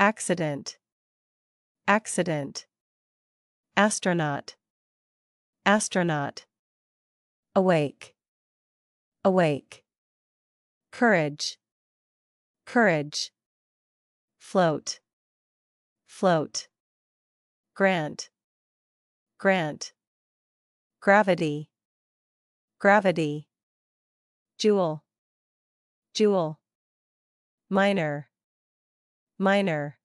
Accident. Accident. Astronaut. Astronaut. Awake. Awake. Courage. Courage. Float. Float. Grant. Grant. Gravity. Gravity. Jewel. Jewel. Minor. Minor.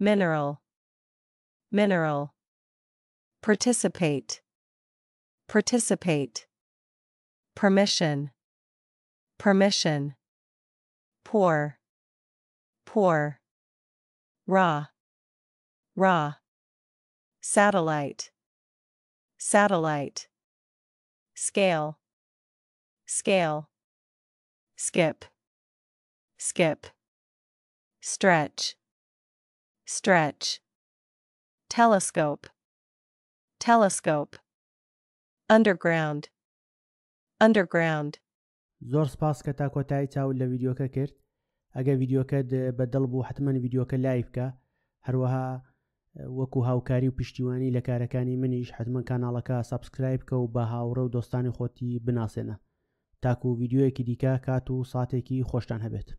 Mineral. Mineral. Participate. Participate. Permission. Permission. Poor. Poor. Raw. Raw. Satellite. Satellite. Scale. Scale. Skip. Skip. Stretch. Stretch. Telescope. Telescope. Underground. Underground. زۆر سپاس کە تا کۆتایی چاو لە ویددیوکە کرد ئەگە ویددیوکەت بەدڵ بوو حتممە ویددیوکە لای بکە هەروەها وەکو هاوکاری و پشتیوانی لە کارەکانی منیش حتممە کانناڵەکە سابسکرایب کە و بە هاوڕە و دۆستانی خۆتی بناسێنە تاکو و ویددیوەکی دیکە کات و ساتێکی خۆشتان هەبێت